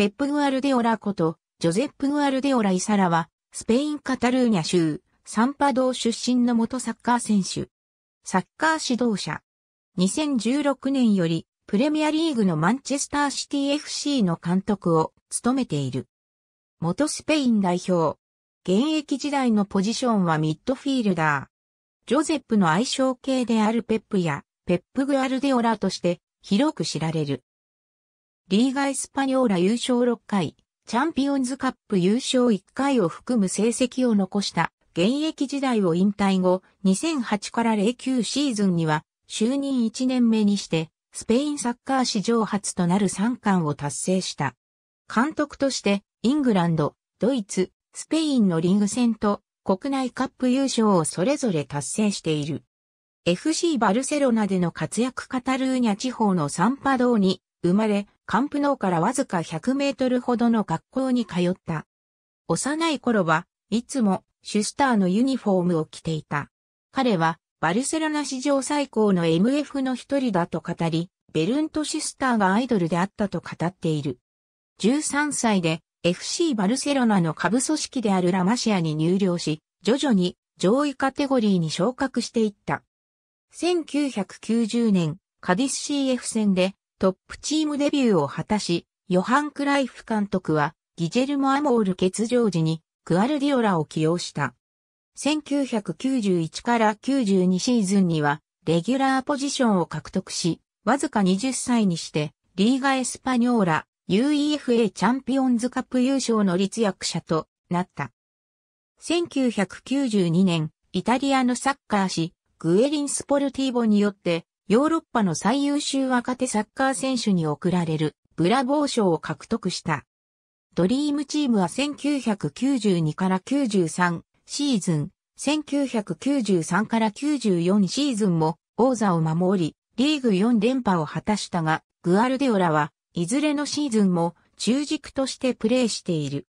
ペップ・グアルデオラこと、ジョゼップ・グアルデオラ・イサラは、スペイン・カタルーニャ州、サンパドー出身の元サッカー選手。サッカー指導者。2016年より、プレミアリーグのマンチェスターシティ FC の監督を務めている。元スペイン代表。現役時代のポジションはミッドフィールダー。ジョゼップの愛称系であるペップや、ペップ・グアルデオラとして、広く知られる。リーガ・エスパニョーラ優勝6回、チャンピオンズカップ優勝1回を含む成績を残した現役時代を引退後、2008から09シーズンには就任1年目にして、スペインサッカー史上初となる3冠を達成した。監督として、イングランド、ドイツ、スペインのリング戦と国内カップ優勝をそれぞれ達成している。FC バルセロナでの活躍カタルーニャ地方のサンパドーに生まれ、カンプノーからわずか100メートルほどの学校に通った。幼い頃はいつもシュスターのユニフォームを着ていた。彼はバルセロナ史上最高の MF の一人だと語り、ベルントシスターがアイドルであったと語っている。13歳で FC バルセロナの下部組織であるラマシアに入寮し、徐々に上位カテゴリーに昇格していった。1990年、カディス CF 戦でトップチームデビューを果たし、ヨハン・クライフ監督は、ギジェルモ・アモール欠場時に、クアルディオラを起用した。1991から92シーズンには、レギュラーポジションを獲得し、わずか20歳にして、リーガ・エスパニョーラ、UEFA チャンピオンズカップ優勝の立役者となった。1992年、イタリアのサッカー誌、グエリン・スポルティーボによって、ヨーロッパの最優秀若手サッカー選手に贈られるブラボー賞を獲得した。ドリームチームは1992から93シーズン、1993から94シーズンも王座を守り、リーグ4連覇を果たしたが、グアルデオラはいずれのシーズンも中軸としてプレーしている。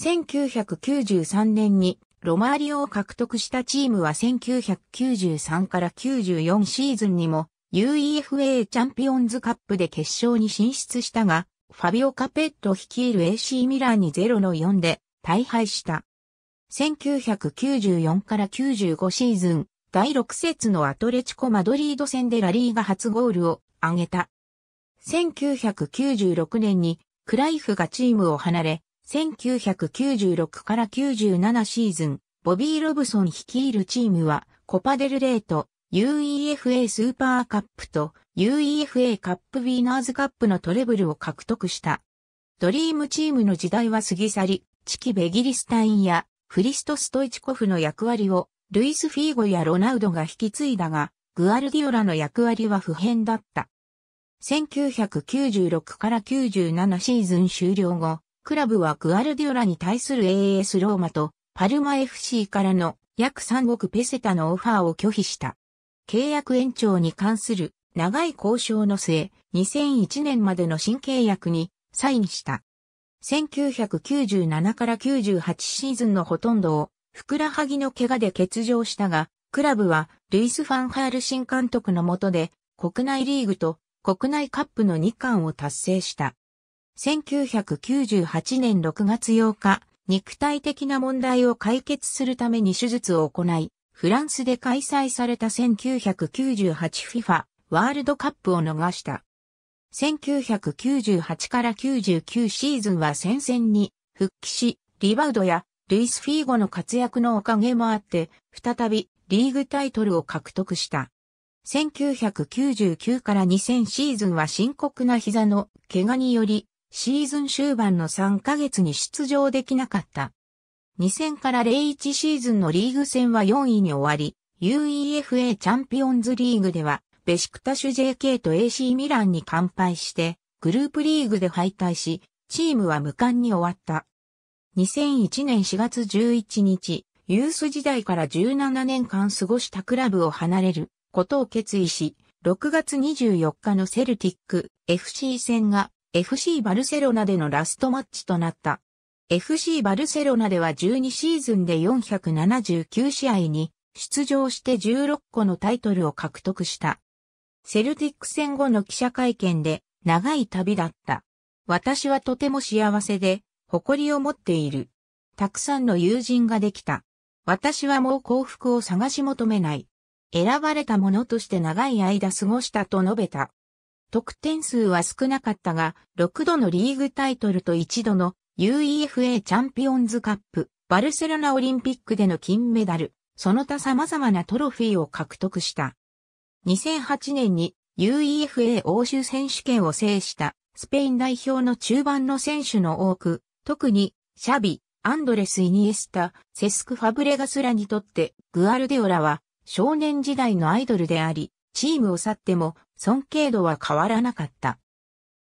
1993年にロマーリオを獲得したチームは1993から94シーズンにも UEFA チャンピオンズカップで決勝に進出したが、ファビオ・カペット率いる AC ミラーに0の4で大敗した。1994から95シーズン、第6節のアトレチコ・マドリード戦でラリーが初ゴールを挙げた。1996年にクライフがチームを離れ、1996から97シーズン、ボビー・ロブソン率いるチームは、コパデルレート、UEFA スーパーカップと UEFA カップウィーナーズカップのトレブルを獲得した。ドリームチームの時代は過ぎ去り、チキベギリスタインやフリスト・ストイチコフの役割をルイス・フィーゴやロナウドが引き継いだが、グアルディオラの役割は不変だった。1996から97シーズン終了後、クラブはグアルディオラに対する AS ローマとパルマ FC からの約3億ペセタのオファーを拒否した。契約延長に関する長い交渉の末、2001年までの新契約にサインした。1997から98シーズンのほとんどを、ふくらはぎの怪我で欠場したが、クラブは、ルイス・ファンハール新監督の下で、国内リーグと国内カップの2冠を達成した。1998年6月8日、肉体的な問題を解決するために手術を行い、フランスで開催された 1998FIFA ワールドカップを逃した。1998から99シーズンは戦線に復帰し、リバウドやルイス・フィーゴの活躍のおかげもあって、再びリーグタイトルを獲得した。1999から2000シーズンは深刻な膝の怪我によりシーズン終盤の3ヶ月に出場できなかった。2戦から01シーズンのリーグ戦は4位に終わり、UEFA チャンピオンズリーグでは、ベシクタシュ JK と AC ミランに完敗して、グループリーグで敗退し、チームは無冠に終わった。2001年4月11日、ユース時代から17年間過ごしたクラブを離れることを決意し、6月24日のセルティック FC 戦が FC バルセロナでのラストマッチとなった。FC バルセロナでは12シーズンで479試合に出場して16個のタイトルを獲得した。セルティック戦後の記者会見で長い旅だった。私はとても幸せで誇りを持っている。たくさんの友人ができた。私はもう幸福を探し求めない。選ばれたものとして長い間過ごしたと述べた。得点数は少なかったが、6度のリーグタイトルと1度の UEFA チャンピオンズカップ、バルセロナオリンピックでの金メダル、その他様々なトロフィーを獲得した。2008年に UEFA 欧州選手権を制したスペイン代表の中盤の選手の多く、特にシャビ、アンドレス・イニエスタ、セスク・ファブレガスらにとってグアルデオラは少年時代のアイドルであり、チームを去っても尊敬度は変わらなかった。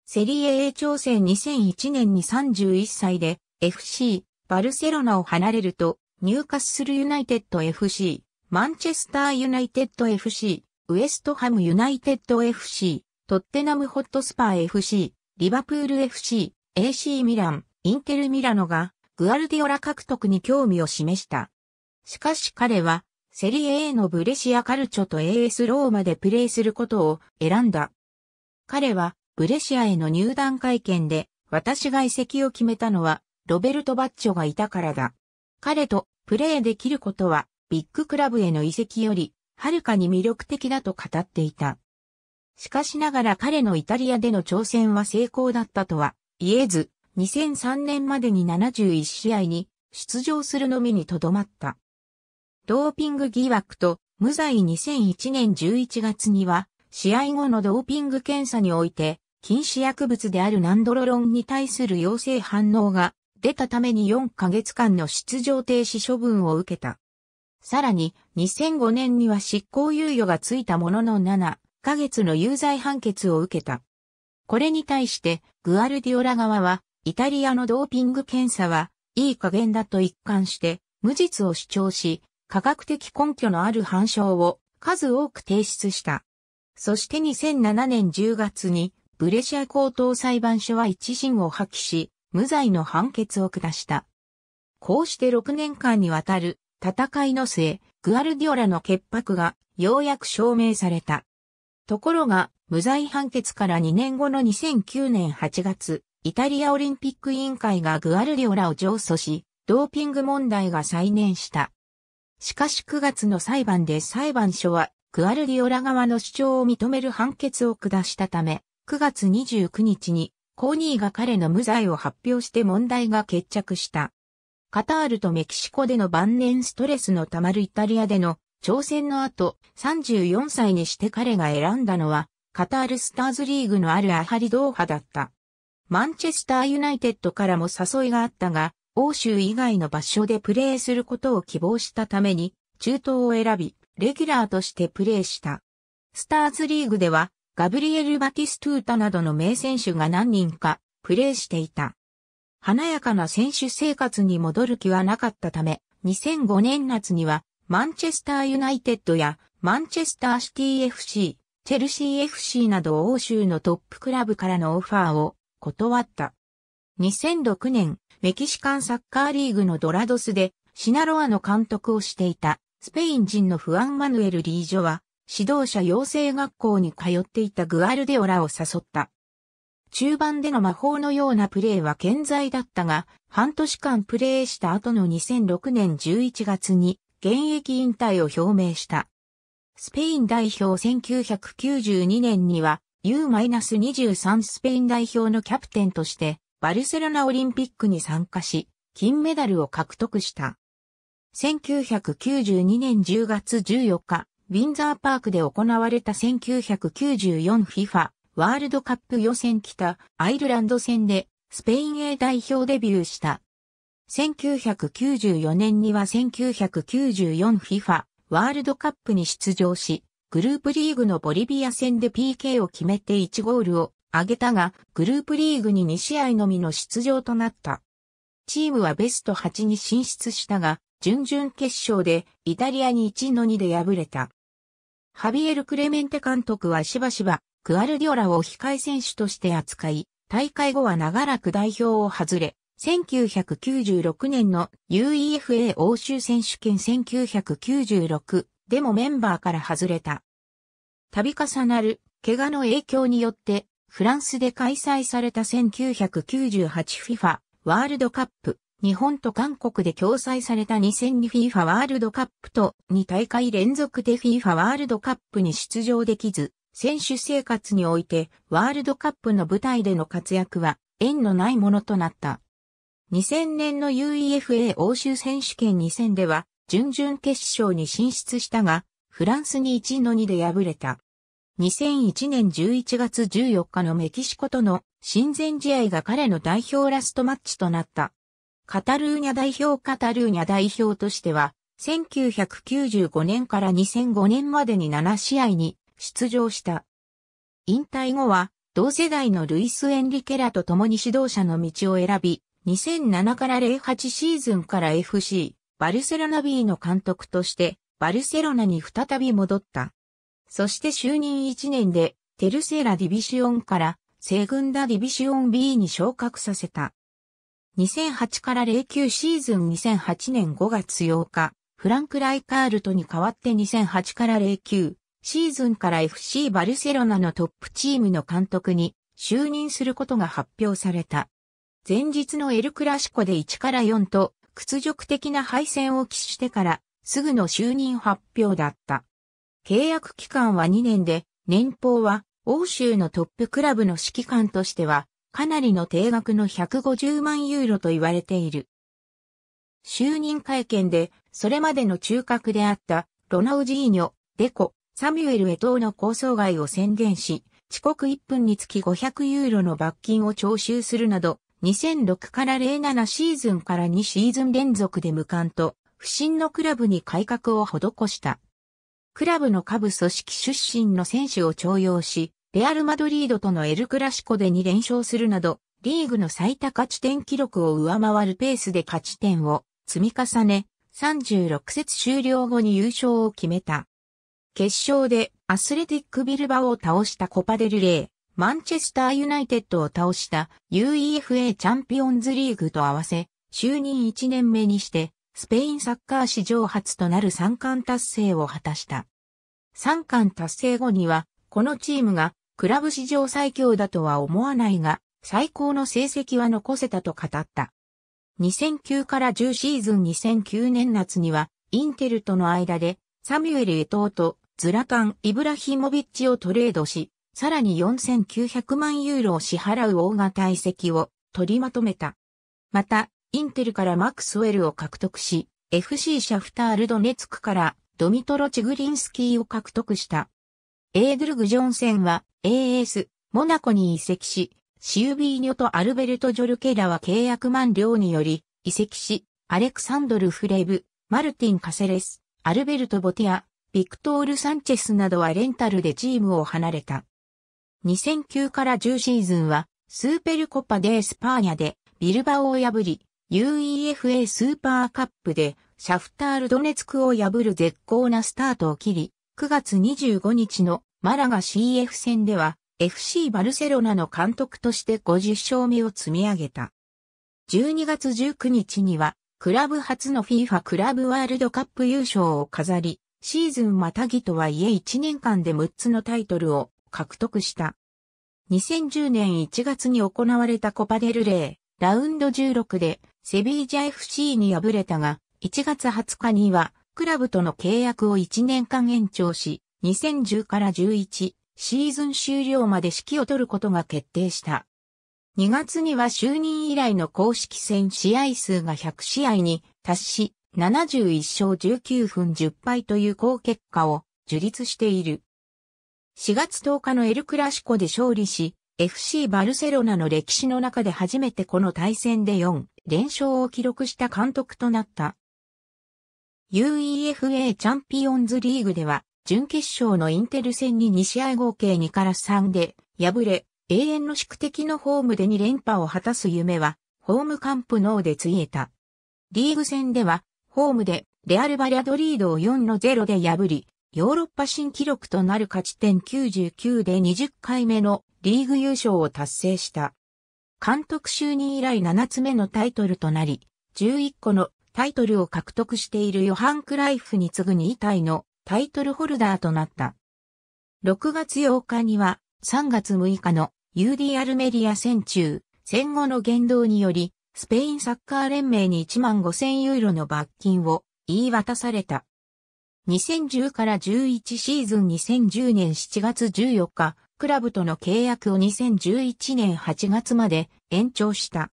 セリエ A 挑戦2001年に31歳で FC バルセロナを離れると入荷するユナイテッド FC、マンチェスターユナイテッド FC、ウエストハムユナイテッド FC、トッテナムホットスパー FC、リバプール FC、AC ミラン、インテルミラノがグアルディオラ獲得に興味を示した。しかし彼はセリエ A のブレシアカルチョと AS ローマでプレーすることを選んだ。彼は、ブレシアへの入団会見で、私が移籍を決めたのは、ロベルト・バッチョがいたからだ。彼とプレーできることは、ビッグクラブへの移籍より、はるかに魅力的だと語っていた。しかしながら彼のイタリアでの挑戦は成功だったとは言えず、2003年までに71試合に出場するのみにとどまった。ドーピング疑惑と無罪2001年11月には、試合後のドーピング検査において、禁止薬物であるナンドロロンに対する陽性反応が出たために4ヶ月間の出場停止処分を受けた。さらに、2005年には執行猶予がついたものの7ヶ月の有罪判決を受けた。これに対して、グアルディオラ側は、イタリアのドーピング検査は、いい加減だと一貫して、無実を主張し、科学的根拠のある反証を数多く提出した。そして2007年10月にブレシア高等裁判所は一審を破棄し、無罪の判決を下した。こうして6年間にわたる戦いの末、グアルディオラの潔白がようやく証明された。ところが、無罪判決から2年後の2009年8月、イタリアオリンピック委員会がグアルディオラを上訴し、ドーピング問題が再燃した。しかし9月の裁判で裁判所は、クアルディオラ側の主張を認める判決を下したため、9月29日に、コーニーが彼の無罪を発表して問題が決着した。カタールとメキシコでの晩年ストレスのたまるイタリアでの挑戦の後、34歳にして彼が選んだのは、カタールスターズリーグのあるアハリドーハだった。マンチェスターユナイテッドからも誘いがあったが、欧州以外の場所でプレーすることを希望したために、中東を選び、レギュラーとしてプレーした。スターズリーグでは、ガブリエル・バティストゥータなどの名選手が何人かプレーしていた。華やかな選手生活に戻る気はなかったため、2005年夏には、マンチェスターユナイテッドや、マンチェスターシティ FC、チェルシー FC など欧州のトップクラブからのオファーを断った。2006年、メキシカンサッカーリーグのドラドスで、シナロアの監督をしていた、スペイン人のフアン・マヌエル・リージョは、指導者養成学校に通っていたグアルデオラを誘った。中盤での魔法のようなプレーは健在だったが、半年間プレーした後の2006年11月に現役引退を表明した。スペイン代表1992年には U-23 スペイン代表のキャプテンとしてバルセロナオリンピックに参加し、金メダルを獲得した。1992年10月14日、ウィンザーパークで行われた 1994FIFA ワールドカップ予選北アイルランド戦でスペイン A 代表デビューした。1994年には 1994FIFA ワールドカップに出場し、グループリーグのボリビア戦で PK を決めて1ゴールを挙げたが、グループリーグに2試合のみの出場となった。チームはベスト8に進出したが、準々決勝でイタリアに1の2で敗れた。ハビエル・クレメンテ監督はしばしば、クアルディオラを控え選手として扱い、大会後は長らく代表を外れ、1996年の UEFA 欧州選手権1996でもメンバーから外れた。度重なる怪我の影響によってフランスで開催された 1998FIFA ワールドカップ、日本と韓国で共催された 2002FIFA ワールドカップと2大会連続で FIFA ワールドカップに出場できず、選手生活においてワールドカップの舞台での活躍は縁のないものとなった。2000年の UEFA 欧州選手権2戦では準々決勝に進出したが、フランスに1の2で敗れた。2001年11月14日のメキシコとの親善試合が彼の代表ラストマッチとなった。カタルーニャ代表カタルーニャ代表としては、1995年から2005年までに7試合に出場した。引退後は、同世代のルイス・エンリケラと共に指導者の道を選び、2007から08シーズンから FC、バルセロナ B の監督として、バルセロナに再び戻った。そして就任1年で、テルセラディビシオンから、セグンダディビシオン B に昇格させた。2008から09シーズン2008年5月8日、フランク・ライカールトに代わって2008から09シーズンから FC バルセロナのトップチームの監督に就任することが発表された。前日のエルクラシコで1から4と屈辱的な敗戦を喫してからすぐの就任発表だった。契約期間は2年で、年俸は欧州のトップクラブの指揮官としては、かなりの定額の150万ユーロと言われている。就任会見で、それまでの中核であった、ロナウジーニョ、デコ、サミュエル・エトーの構想外を宣言し、遅刻1分につき500ユーロの罰金を徴収するなど、2006から07シーズンから2シーズン連続で無冠と、不審のクラブに改革を施した。クラブの下部組織出身の選手を徴用し、レアル・マドリードとのエル・クラシコで2連勝するなど、リーグの最多勝ち点記録を上回るペースで勝ち点を積み重ね、36節終了後に優勝を決めた。決勝でアスレティック・ビルバオを倒したコパデルレー、マンチェスター・ユナイテッドを倒した UEFA チャンピオンズリーグと合わせ、就任1年目にしてスペインサッカー史上初となる3冠達成を果たした。3冠達成後には、このチームがクラブ史上最強だとは思わないが、最高の成績は残せたと語った。2009から10シーズン2009年夏には、インテルとの間で、サミュエル・エトーとズラタン・イブラヒモビッチをトレードし、さらに4900万ユーロを支払う大型遺跡を取りまとめた。また、インテルからマクスウェルを獲得し、FC シャフタールドネツクからドミトロ・チグリンスキーを獲得した。エーグルグ・ジョンセンは AS、モナコに移籍し、シウビーニョとアルベルト・ジョルケラは契約満了により移籍し、アレクサンドル・フレブ、マルティン・カセレス、アルベルト・ボティア、ビクトール・サンチェスなどはレンタルでチームを離れた。2009から10シーズンは、スーペルコパ・デ・ー・スパーニャでビルバオを破り、UEFA スーパーカップでシャフタールドネツクを破る絶好なスタートを切り、9月25日のマラガ CF 戦では FC バルセロナの監督として50勝目を積み上げた。12月19日にはクラブ初の FIFA クラブワールドカップ優勝を飾り、シーズンまたぎとはいえ1年間で6つのタイトルを獲得した。2010年1月に行われたコパデルレイ、ラウンド16でセビージャ FC に敗れたが、1月20日には、クラブとの契約を1年間延長し、2010から11シーズン終了まで指揮を取ることが決定した。2月には就任以来の公式戦試合数が100試合に達し、71勝19分10敗という好結果を樹立している。4月10日のエルクラシコで勝利し、FC バルセロナの歴史の中で初めてこの対戦で4連勝を記録した監督となった。UEFA チャンピオンズリーグでは、準決勝のインテル戦に2試合合計2から3で敗れ、永遠の宿敵のホームで2連覇を果たす夢は、ホームカンプノーでついえた。リーグ戦では、ホームでレアル・バリアドリードを4の0で破り、ヨーロッパ新記録となる勝ち点99で20回目のリーグ優勝を達成した。監督就任以来7つ目のタイトルとなり、11個のタイトルを獲得しているヨハン・クライフに次ぐ2体のタイトルホルダーとなった。6月8日には3月6日の UD アルメリア戦中、戦後の言動により、スペインサッカー連盟に1万5000ユーロの罰金を言い渡された。2010から11シーズン2010年7月14日、クラブとの契約を2011年8月まで延長した。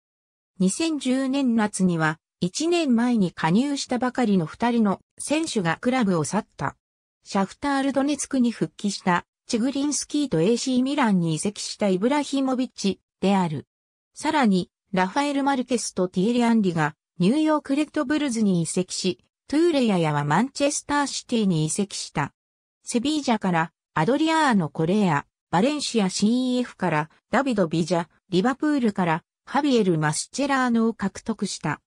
2010年夏には1年前に加入したばかりの2人の選手がクラブを去った。シャフタールドネツクに復帰したチグリンスキーと AC ミランに移籍したイブラヒモビッチである。さらに、ラファエル・マルケスとティエリ・アンリがニューヨーク・レッドブルズに移籍し、トゥーレヤヤはマンチェスターシティに移籍した。セビージャからアドリアーノ・コレア、バレンシア CEF からダビド・ビジャ、リバプールからハビエル・マスチェラーノを獲得した。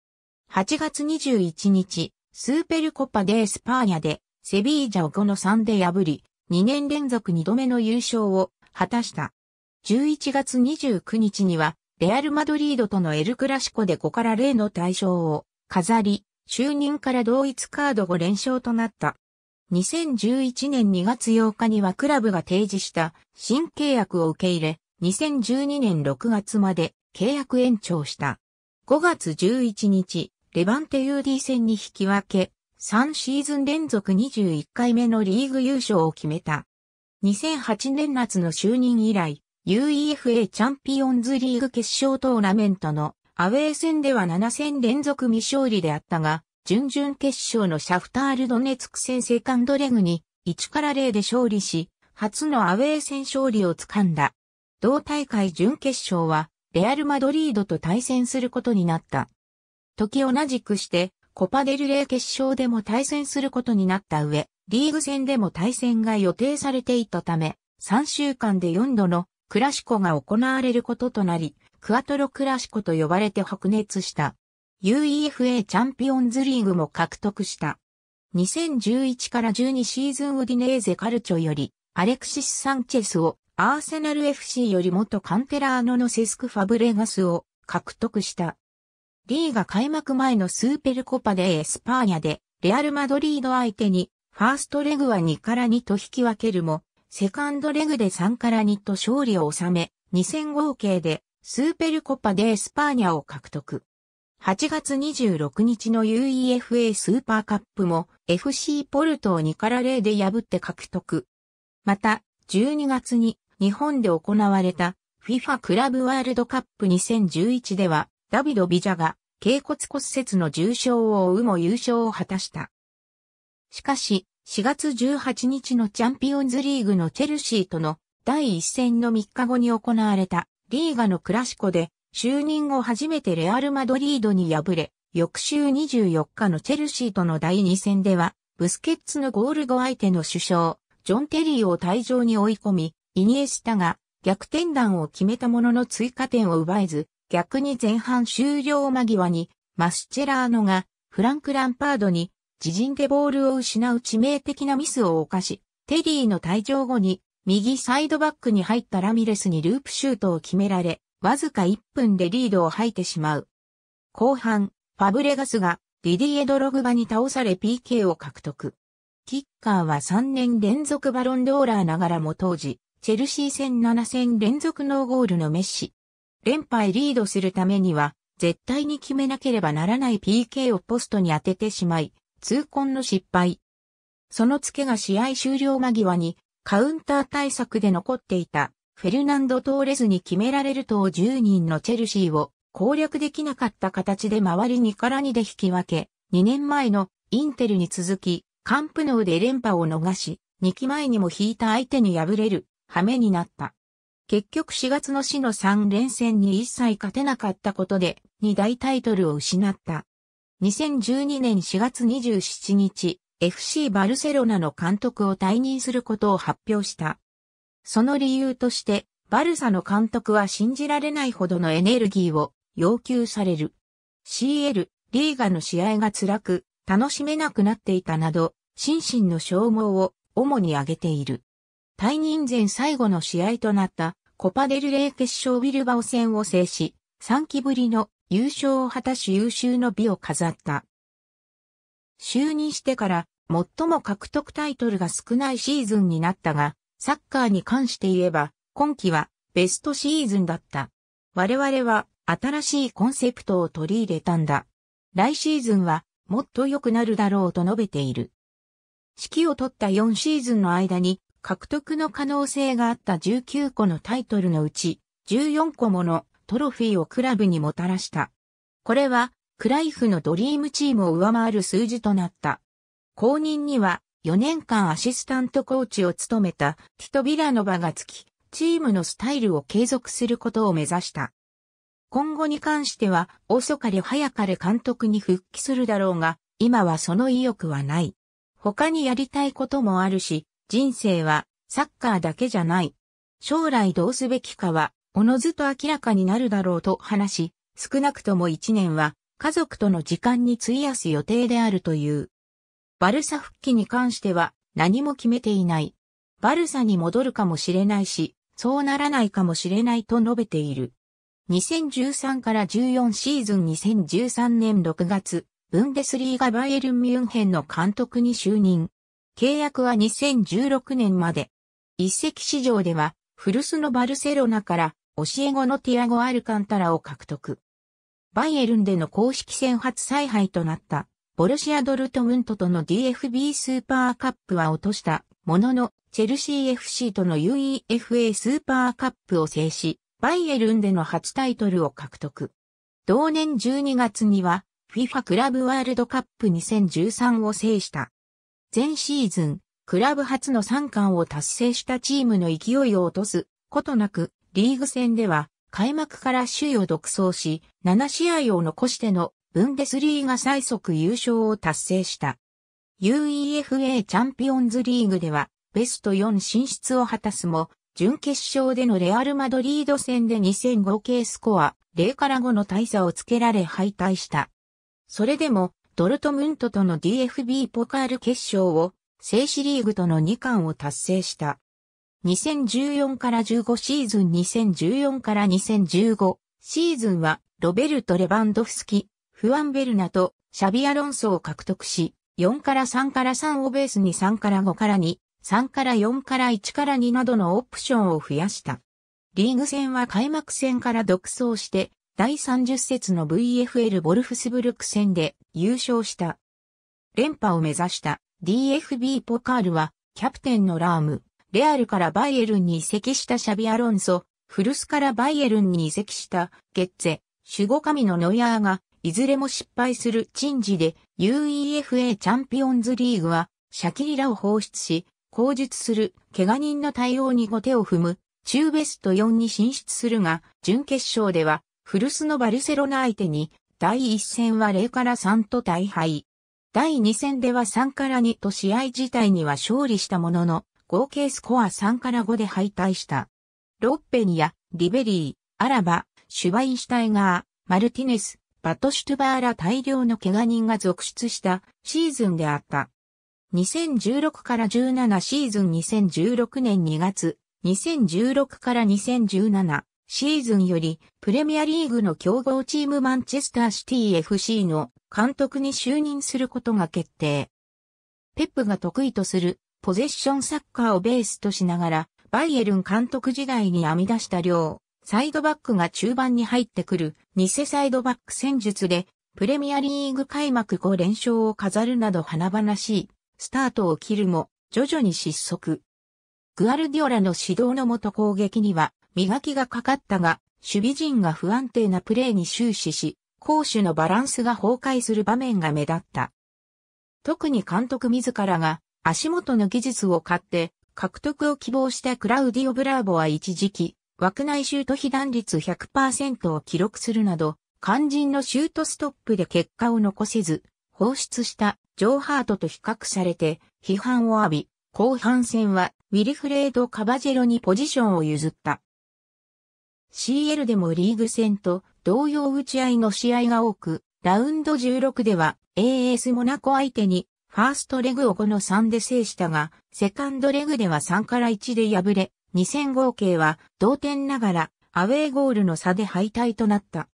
8月21日、スーペルコパ・デ・スパーニャでセビージャを5の3で破り、2年連続2度目の優勝を果たした。11月29日には、レアル・マドリードとのエル・クラシコで5から0の対象を飾り、就任から同一カード5連勝となった。2011年2月8日にはクラブが提示した新契約を受け入れ、2012年6月まで契約延長した。5月11日、レバンテ UD 戦に引き分け、3シーズン連続21回目のリーグ優勝を決めた。2008年夏の就任以来、UEFA チャンピオンズリーグ決勝トーナメントのアウェー戦では7戦連続未勝利であったが、準々決勝のシャフタールドネツク戦セカンドレグに1から0で勝利し、初のアウェー戦勝利を掴んだ。同大会準決勝は、レアル・マドリードと対戦することになった。時同じくして、コパデルレー決勝でも対戦することになった上、リーグ戦でも対戦が予定されていたため、3週間で4度のクラシコが行われることとなり、クアトロクラシコと呼ばれて白熱した。UEFA チャンピオンズリーグも獲得した。2011から12シーズンオディネーゼカルチョより、アレクシス・サンチェスを、アーセナル FC より元カンテラーノのセスク・ファブレガスを獲得した。リーが開幕前のスーペルコパでエスパーニャで、レアル・マドリード相手に、ファーストレグは2から2と引き分けるも、セカンドレグで3から2と勝利を収め、2戦合計で、スーペルコパでエスパーニャを獲得。8月26日の UEFA スーパーカップも FC ポルトを2から0で破って獲得。また、12月に日本で行われた FIFA クラブワールドカップ2011ではダビド・ビジャが頸骨骨折の重傷を負うも優勝を果たした。しかし、4月18日のチャンピオンズリーグのチェルシーとの第1戦の3日後に行われたリーガのクラシコで就任後初めてレアル・マドリードに敗れ、翌週24日のチェルシーとの第2戦では、ブスケッツのゴール後相手の首相、ジョン・テリーを退場に追い込み、イニエスタが逆転弾を決めたものの追加点を奪えず、逆に前半終了間際に、マスチェラーノがフランク・ランパードに自陣でボールを失う致命的なミスを犯し、テリーの退場後に右サイドバックに入ったラミレスにループシュートを決められ、わずか1分でリードを吐いてしまう。後半、ファブレガスがディディエ・ドログバに倒され PK を獲得。キッカーは3年連続バロンドーラーながらも当時、チェルシー戦7戦連続ノーゴールのメッシ。連敗リードするためには、絶対に決めなければならない PK をポストに当ててしまい、痛恨の失敗。そのツケが試合終了間際に、カウンター対策で残っていたフェルナンド・トーレスに決められると10人のチェルシーを攻略できなかった形で周りにから2で引き分け、2年前のインテルに続き、カンプノーで連覇を逃し、2期前にも引いた相手に敗れる、羽目になった。結局4月の死の3連戦に一切勝てなかったことで、2大タイトルを失った。2012年4月27日、FC バルセロナの監督を退任することを発表した。その理由として、バルサの監督は信じられないほどのエネルギーを要求される。CL、リーガの試合が辛く、楽しめなくなっていたなど、心身の消耗を主に挙げている。退任前最後の試合となったコパデルレイ決勝ビルバオ戦を制し、3期ぶりの優勝を果たし優秀の美を飾った。就任してから最も獲得タイトルが少ないシーズンになったが、サッカーに関して言えば、今季はベストシーズンだった。我々は新しいコンセプトを取り入れたんだ。来シーズンはもっと良くなるだろうと述べている。指揮を取った4シーズンの間に獲得の可能性があった19個のタイトルのうち14個ものトロフィーをクラブにもたらした。これはクライフのドリームチームを上回る数字となった。公認には4年間アシスタントコーチを務めたティト・ビラノバがつき、チームのスタイルを継続することを目指した。今後に関しては、遅かれ早かれ監督に復帰するだろうが、今はその意欲はない。他にやりたいこともあるし、人生はサッカーだけじゃない。将来どうすべきかは、おのずと明らかになるだろうと話し、少なくとも1年は家族との時間に費やす予定であるという。バルサ復帰に関しては何も決めていない。バルサに戻るかもしれないし、そうならないかもしれないと述べている。2013から14シーズン2013年6月、ブンデスリーガバイエルン・ミュンヘンの監督に就任。契約は2016年まで。一席市場では、古巣のバルセロナから教え子のティアゴ・アルカンタラを獲得。バイエルンでの公式戦初采配となった。ボルシア・ドルトムントとの DFB スーパーカップは落としたものの、チェルシー FC との UEFA スーパーカップを制し、バイエルンでの初タイトルを獲得。同年12月には、FIFA クラブワールドカップ2013を制した。前シーズン、クラブ初の3冠を達成したチームの勢いを落とすことなく、リーグ戦では開幕から首位を独走し、7試合を残してのブンデスリーガ最速優勝を達成した。UEFA チャンピオンズリーグでは、ベスト4進出を果たすも、準決勝でのレアル・マドリード戦で2005系スコア、0から5の大差をつけられ敗退した。それでも、ドルトムントとの DFB ポカール決勝を、正史リーグとの2冠を達成した。2014から15シーズン2014から2015シーズンはロベルト・レバンドフスキ、フアン・ベルナとシャビ・アロンソを獲得し、4から3から3をベースに3から5から2、3から4から1から2などのオプションを増やした。リーグ戦は開幕戦から独走して、第30節の VFL ボルフスブルク戦で優勝した。連覇を目指した DFB ポカールは、キャプテンのラーム、レアルからバイエルンに移籍したシャビアロンソ、フルスからバイエルンに移籍したゲッツェ、守護神のノイアーがいずれも失敗する珍事で UEFA チャンピオンズリーグはシャキリラを放出し、口述する怪我人の対応に後手を踏む中ベスト4に進出するが、準決勝では古巣のバルセロナ相手に第1戦は0から3と大敗。第2戦では3から2と試合自体には勝利したものの、合計スコア3から5で敗退した。ロッペニア、リベリー、アラバ、シュバインシュタイガー、マルティネス、バトシュトゥバーら大量の怪我人が続出したシーズンであった。2016から17シーズン2016年2月、2016から2017シーズンよりプレミアリーグの強豪チームマンチェスターシティ FC の監督に就任することが決定。ペップが得意とするポゼッションサッカーをベースとしながらバイエルン監督時代に編み出した量サイドバックが中盤に入ってくる偽サイドバック戦術でプレミアリーグ開幕5連勝を飾るなど華々しいスタートを切るも徐々に失速。グアルディオラの指導のもと攻撃には磨きがかかったが守備陣が不安定なプレーに終始し攻守のバランスが崩壊する場面が目立った。特に監督自らが足元の技術を買って獲得を希望したクラウディオ・ブラーボは一時期枠内シュート被弾率100%を記録するなど、肝心のシュートストップで結果を残せず、放出したジョーハートと比較されて批判を浴び、後半戦はウィリフレード・カバジェロにポジションを譲った。CL でもリーグ戦と同様打ち合いの試合が多く、ラウンド16では AS モナコ相手にファーストレグをこの3で制したが、セカンドレグでは3から1で敗れ、2000合計は同点ながらアウェーゴールの差で敗退となった。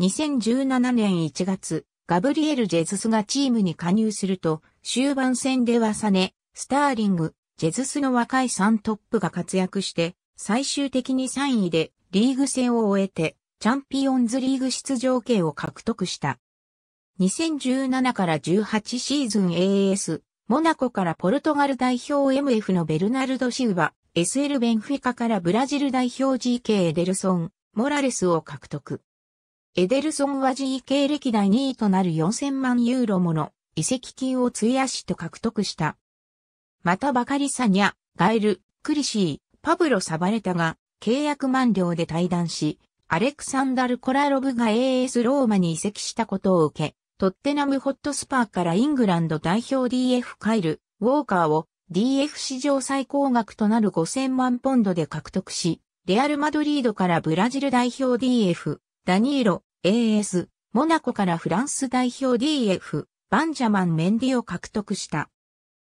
2017年1月、ガブリエル・ジェズスがチームに加入すると、終盤戦ではサネ、スターリング、ジェズスの若い3トップが活躍して、最終的に3位でリーグ戦を終えて、チャンピオンズリーグ出場権を獲得した。2017から18シーズン AS、モナコからポルトガル代表 MF のベルナルド・シウバ、SL ベンフィカからブラジル代表 GK エデルソン、モラレスを獲得。エデルソンは GK 歴代2位となる4000万ユーロもの移籍金を費やしと獲得した。またバカリサニャ、ガエル、クリシー、パブロ・サバレタが契約満了で退団し、アレクサンダル・コラロブが AS ローマに移籍したことを受け、トッテナムホットスパーからイングランド代表 DF カイル、ウォーカーを DF 史上最高額となる5000万ポンドで獲得し、レアル・マドリードからブラジル代表 DF、ダニーロ、AS、モナコからフランス代表 DF、バンジャマン・メンディを獲得した。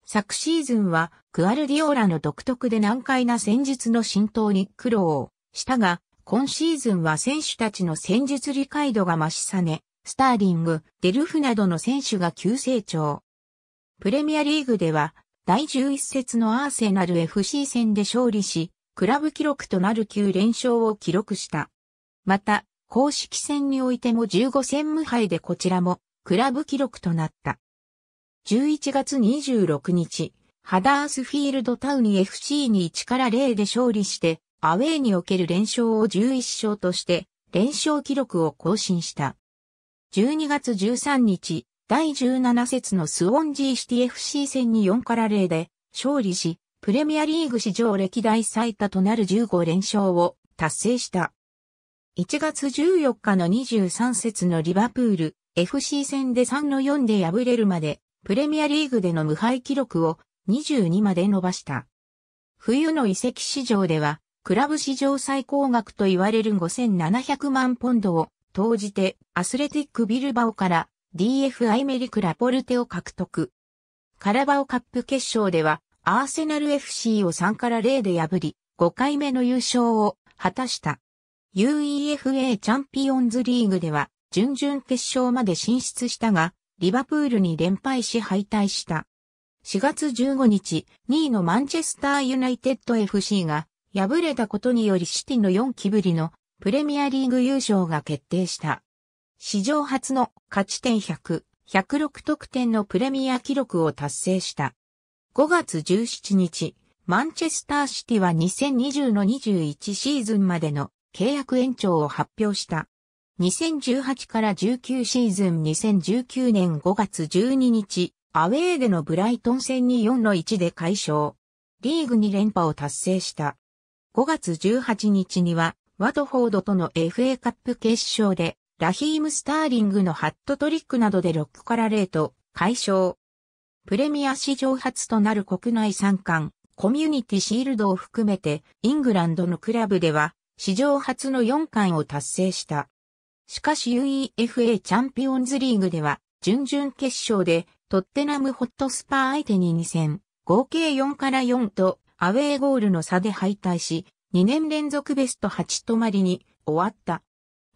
昨シーズンは、クアルディオーラの独特で難解な戦術の浸透に苦労をしたが、今シーズンは選手たちの戦術理解度が増しさね、スターリング、デルフなどの選手が急成長。プレミアリーグでは、第11節のアーセナル FC 戦で勝利し、クラブ記録となる9連勝を記録した。また、公式戦においても15戦無敗でこちらも、クラブ記録となった。11月26日、ハダースフィールドタウン FC に1から0で勝利して、アウェーにおける連勝を11勝として、連勝記録を更新した。12月13日、第17節のスウォンジーシティ FC 戦に4から0で勝利し、プレミアリーグ史上歴代最多となる15連勝を達成した。1月14日の23節のリバプール FC 戦で3の4で敗れるまでプレミアリーグでの無敗記録を22まで伸ばした。冬の遺跡市場ではクラブ史上最高額と言われる5700万ポンドを投じてアスレティックビルバオから DF i メリク・ラポルテを獲得。カラバオカップ決勝では、アーセナル FC を3から0で破り、5回目の優勝を果たした。UEFA チャンピオンズリーグでは、準々決勝まで進出したが、リバプールに連敗し敗退した。4月15日、2位のマンチェスターユナイテッド FC が、敗れたことによりシティの4期ぶりのプレミアリーグ優勝が決定した。史上初の勝ち点100、106得点のプレミア記録を達成した。5月17日、マンチェスターシティは2020の21シーズンまでの契約延長を発表した。2018から19シーズン2019年5月12日、アウェーでのブライトン戦に4の1で解消。リーグ2連覇を達成した。5月18日には、ワトフォードとの FA カップ決勝でラヒーム・スターリングのハットトリックなどで6から0と解消。プレミア史上初となる国内三冠、コミュニティシールドを含めて、イングランドのクラブでは、史上初の4冠を達成した。しかし UEFA チャンピオンズリーグでは、準々決勝で、トッテナムホットスパー相手に2戦、合計4から4と、アウェーゴールの差で敗退し、2年連続ベスト8止まりに終わった。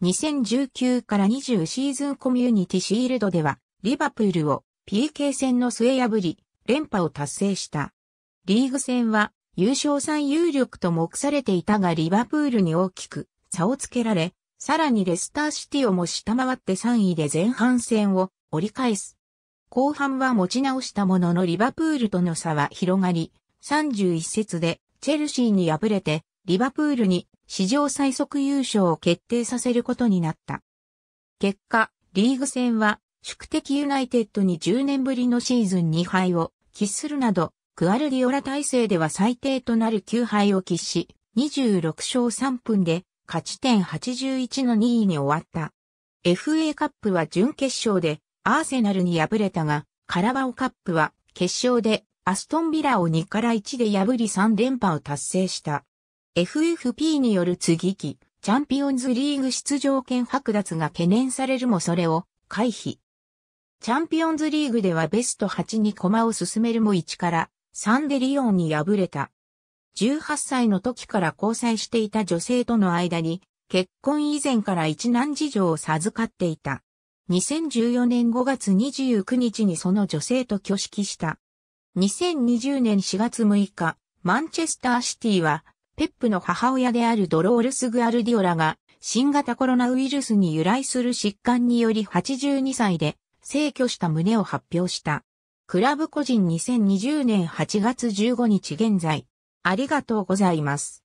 2019から20シーズンコミュニティシールドでは、リバプールを PK 戦の末破り、連覇を達成した。リーグ戦は優勝3有力と目されていたがリバプールに大きく差をつけられ、さらにレスターシティをも下回って3位で前半戦を折り返す。後半は持ち直したもののリバプールとの差は広がり、31節でチェルシーに敗れて、リバプールに史上最速優勝を決定させることになった。結果、リーグ戦は宿敵ユナイテッドに10年ぶりのシーズン2敗を喫するなど、クアルディオラ体制では最低となる9敗を喫し、26勝3分で勝ち点81の2位に終わった。FA カップは準決勝でアーセナルに敗れたが、カラバオカップは決勝でアストンビラを2から1で破り3連覇を達成した。FFP による次期チャンピオンズリーグ出場権剥奪が懸念されるもそれを回避。チャンピオンズリーグではベスト8に駒を進めるも1から3でリオンに敗れた。18歳の時から交際していた女性との間に結婚以前から一難事情を授かっていた。2014年5月29日にその女性と挙式した。2020年4月6日、マンチェスターシティはペップの母親であるドロールス・グアルディオラが、新型コロナウイルスに由来する疾患により82歳で、逝去した旨を発表した。クラブ個人2020年8月15日現在、ありがとうございます。